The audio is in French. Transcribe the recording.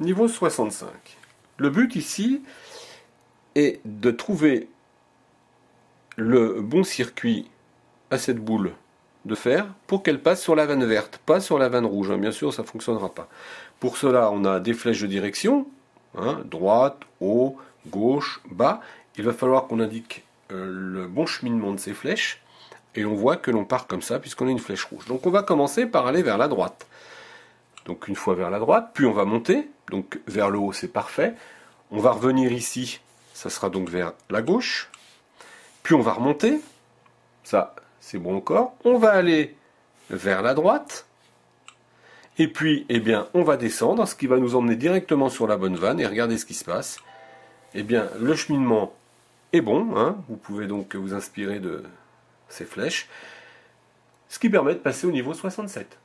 Niveau 65. Le but ici est de trouver le bon circuit à cette boule de fer pour qu'elle passe sur la vanne verte, pas sur la vanne rouge. Hein. Bien sûr, ça ne fonctionnera pas. Pour cela, on a des flèches de direction, hein, droite, haut, gauche, bas. Il va falloir qu'on indique euh, le bon cheminement de ces flèches. Et on voit que l'on part comme ça puisqu'on a une flèche rouge. Donc on va commencer par aller vers la droite. Donc une fois vers la droite, puis on va monter, donc vers le haut c'est parfait. On va revenir ici, ça sera donc vers la gauche. Puis on va remonter, ça c'est bon encore. On va aller vers la droite. Et puis, eh bien, on va descendre, ce qui va nous emmener directement sur la bonne vanne. Et regardez ce qui se passe. Eh bien, le cheminement est bon. Hein. vous pouvez donc vous inspirer de ces flèches. Ce qui permet de passer au niveau 67.